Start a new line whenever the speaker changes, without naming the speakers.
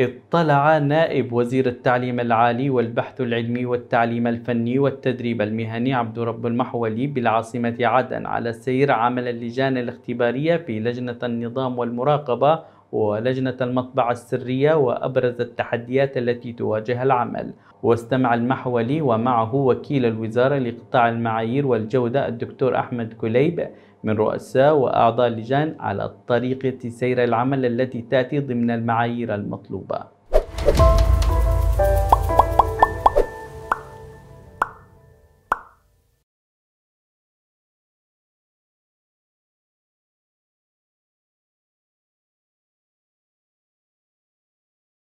اطلع نائب وزير التعليم العالي والبحث العلمي والتعليم الفني والتدريب المهني عبد رب المحولي بالعاصمة عدن على سير عمل اللجان الاختبارية في لجنة النظام والمراقبة ولجنة المطبعة السرية وأبرز التحديات التي تواجه العمل واستمع المحولي ومعه وكيل الوزارة لقطاع المعايير والجودة الدكتور أحمد كليب من رؤساء وأعضاء اللجان على طريقة سير العمل التي تأتي ضمن المعايير المطلوبة